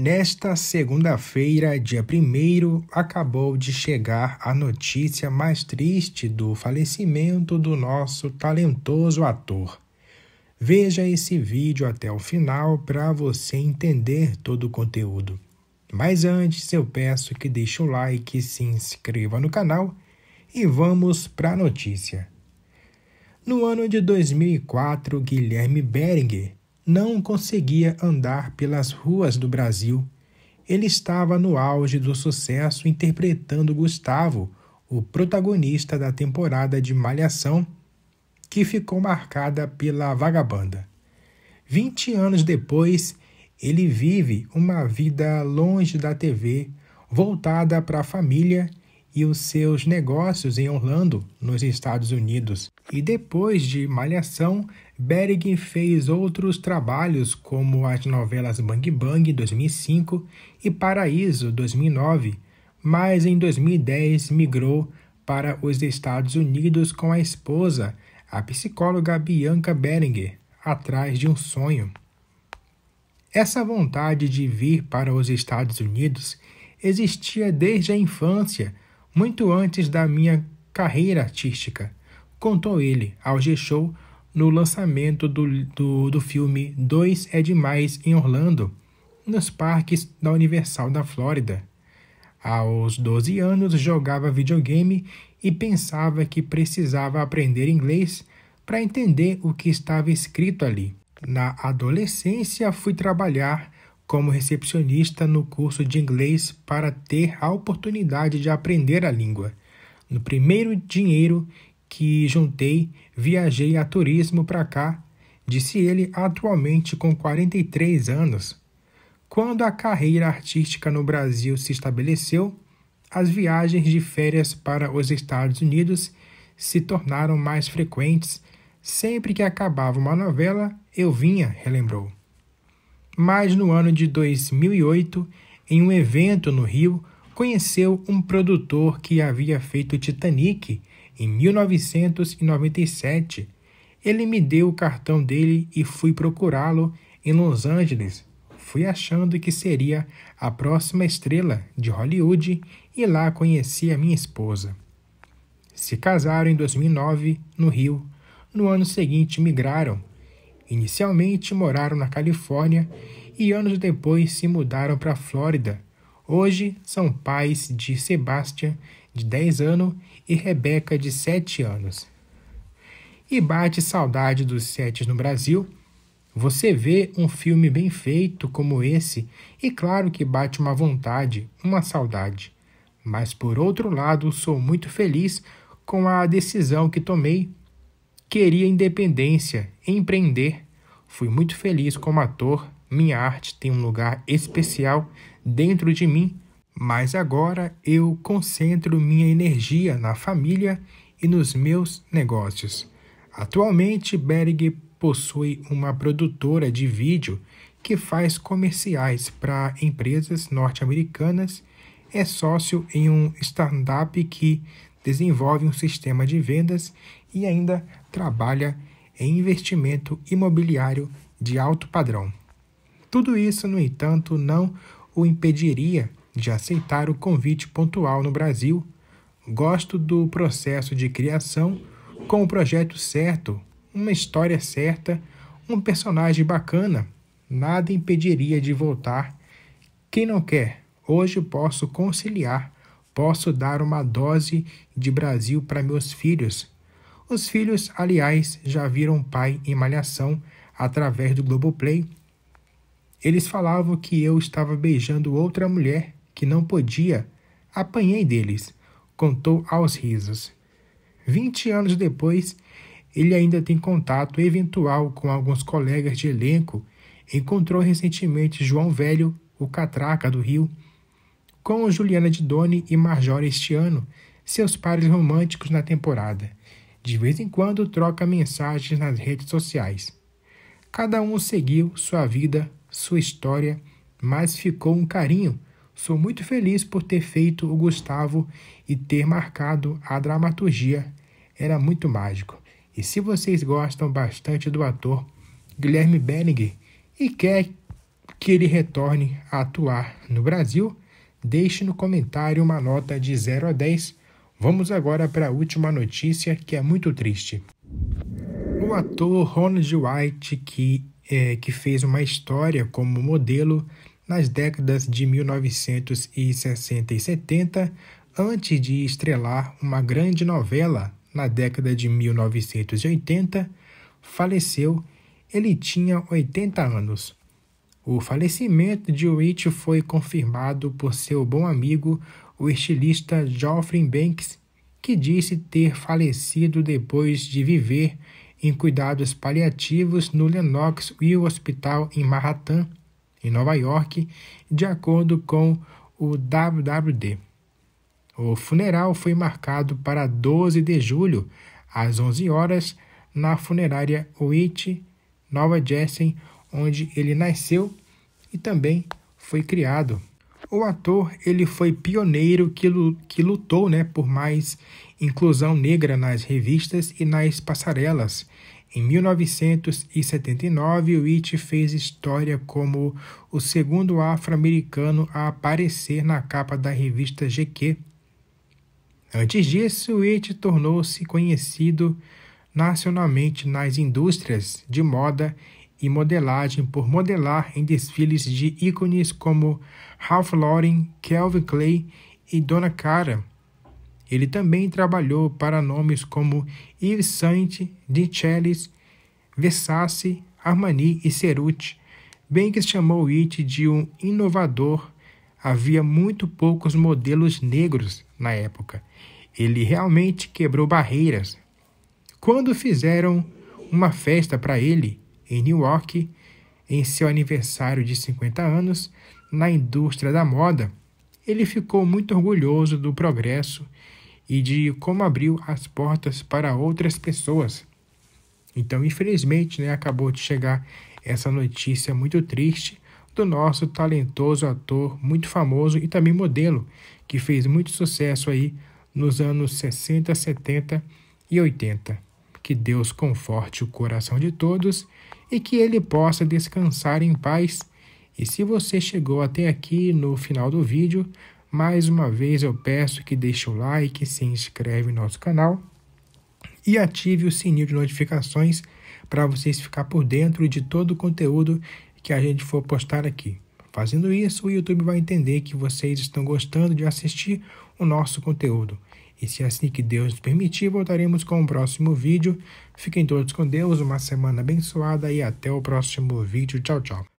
Nesta segunda-feira, dia 1, acabou de chegar a notícia mais triste do falecimento do nosso talentoso ator. Veja esse vídeo até o final para você entender todo o conteúdo. Mas antes, eu peço que deixe o like, se inscreva no canal e vamos para a notícia. No ano de 2004, Guilherme Berenguer, não conseguia andar pelas ruas do Brasil. Ele estava no auge do sucesso interpretando Gustavo, o protagonista da temporada de Malhação, que ficou marcada pela vagabanda. Vinte anos depois, ele vive uma vida longe da TV, voltada para a família e os seus negócios em Orlando, nos Estados Unidos. E depois de Malhação, Berg fez outros trabalhos como as novelas Bang Bang 2005 e Paraíso 2009, mas em 2010 migrou para os Estados Unidos com a esposa, a psicóloga Bianca Berenger, atrás de um sonho. Essa vontade de vir para os Estados Unidos existia desde a infância muito antes da minha carreira artística, contou ele ao G-Show no lançamento do, do, do filme Dois é Demais em Orlando, nos parques da Universal da Flórida. Aos 12 anos jogava videogame e pensava que precisava aprender inglês para entender o que estava escrito ali. Na adolescência fui trabalhar como recepcionista no curso de inglês para ter a oportunidade de aprender a língua. No primeiro dinheiro que juntei, viajei a turismo para cá, disse ele, atualmente com 43 anos. Quando a carreira artística no Brasil se estabeleceu, as viagens de férias para os Estados Unidos se tornaram mais frequentes. Sempre que acabava uma novela, eu vinha, relembrou mas no ano de 2008, em um evento no Rio, conheceu um produtor que havia feito Titanic em 1997. Ele me deu o cartão dele e fui procurá-lo em Los Angeles. Fui achando que seria a próxima estrela de Hollywood e lá conheci a minha esposa. Se casaram em 2009 no Rio. No ano seguinte migraram Inicialmente moraram na Califórnia e anos depois se mudaram para a Flórida. Hoje são pais de Sebastian, de 10 anos, e Rebeca, de 7 anos. E bate saudade dos sets no Brasil. Você vê um filme bem feito como esse e, claro, que bate uma vontade, uma saudade. Mas, por outro lado, sou muito feliz com a decisão que tomei Queria independência, empreender. Fui muito feliz como ator. Minha arte tem um lugar especial dentro de mim, mas agora eu concentro minha energia na família e nos meus negócios. Atualmente, Berg possui uma produtora de vídeo que faz comerciais para empresas norte-americanas. É sócio em um startup que desenvolve um sistema de vendas e ainda trabalha em investimento imobiliário de alto padrão. Tudo isso, no entanto, não o impediria de aceitar o convite pontual no Brasil. Gosto do processo de criação com o projeto certo, uma história certa, um personagem bacana. Nada impediria de voltar. Quem não quer, hoje posso conciliar Posso dar uma dose de Brasil para meus filhos. Os filhos, aliás, já viram pai em Malhação através do Globoplay. Eles falavam que eu estava beijando outra mulher que não podia. Apanhei deles, contou aos risos. Vinte anos depois, ele ainda tem contato eventual com alguns colegas de elenco. Encontrou recentemente João Velho, o catraca do Rio, com Juliana Doni e Marjorie este ano, seus pares românticos na temporada. De vez em quando troca mensagens nas redes sociais. Cada um seguiu sua vida, sua história, mas ficou um carinho. Sou muito feliz por ter feito o Gustavo e ter marcado a dramaturgia. Era muito mágico. E se vocês gostam bastante do ator Guilherme Benning e quer que ele retorne a atuar no Brasil, Deixe no comentário uma nota de 0 a 10. Vamos agora para a última notícia que é muito triste. O ator Ronald White, que, é, que fez uma história como modelo nas décadas de 1960 e 70, antes de estrelar uma grande novela na década de 1980, faleceu. Ele tinha 80 anos. O falecimento de Rich foi confirmado por seu bom amigo, o estilista Geoffrey Banks, que disse ter falecido depois de viver em cuidados paliativos no Hill Hospital em Manhattan, em Nova York, de acordo com o WWD. O funeral foi marcado para 12 de julho, às 11 horas, na funerária Witt, Nova Jersey, onde ele nasceu e também foi criado. O ator ele foi pioneiro que lutou né, por mais inclusão negra nas revistas e nas passarelas. Em 1979, o It fez história como o segundo afro-americano a aparecer na capa da revista GQ. Antes disso, o It tornou-se conhecido nacionalmente nas indústrias de moda e modelagem por modelar em desfiles de ícones como Ralph Lauren, Kelvin Clay e Donna Cara. Ele também trabalhou para nomes como Yves Saint, Nichelis, Versace, Armani e Cerutti, bem que chamou It de um inovador. Havia muito poucos modelos negros na época. Ele realmente quebrou barreiras. Quando fizeram uma festa para ele, em Newark, em seu aniversário de 50 anos, na indústria da moda, ele ficou muito orgulhoso do progresso e de como abriu as portas para outras pessoas. Então, infelizmente, né, acabou de chegar essa notícia muito triste do nosso talentoso ator, muito famoso e também modelo, que fez muito sucesso aí nos anos 60, 70 e 80. Que Deus conforte o coração de todos e que ele possa descansar em paz. E se você chegou até aqui no final do vídeo, mais uma vez eu peço que deixe o like, se inscreve no nosso canal e ative o sininho de notificações para vocês ficar por dentro de todo o conteúdo que a gente for postar aqui. Fazendo isso, o YouTube vai entender que vocês estão gostando de assistir o nosso conteúdo e se assim que Deus nos permitir, voltaremos com o próximo vídeo. Fiquem todos com Deus, uma semana abençoada e até o próximo vídeo. Tchau, tchau.